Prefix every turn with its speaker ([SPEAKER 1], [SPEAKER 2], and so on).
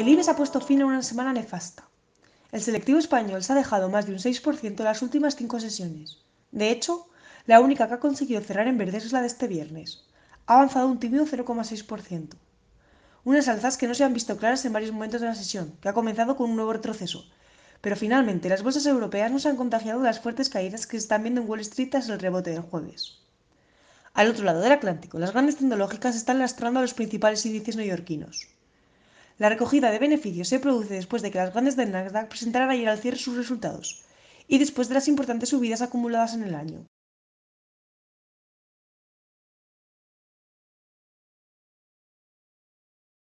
[SPEAKER 1] El IBEX ha puesto fin a una semana nefasta. El selectivo español se ha dejado más de un 6% en las últimas cinco sesiones. De hecho, la única que ha conseguido cerrar en verdes es la de este viernes. Ha avanzado un tímido 0,6%. Unas alzas que no se han visto claras en varios momentos de la sesión, que ha comenzado con un nuevo retroceso. Pero finalmente, las bolsas europeas no se han contagiado de las fuertes caídas que se están viendo en Wall Street tras el rebote del jueves. Al otro lado del Atlántico, las grandes tecnológicas están lastrando a los principales índices neoyorquinos. La recogida de beneficios se produce después de que las grandes del Nasdaq presentaran ayer al cierre sus resultados y después de las importantes subidas acumuladas en el año.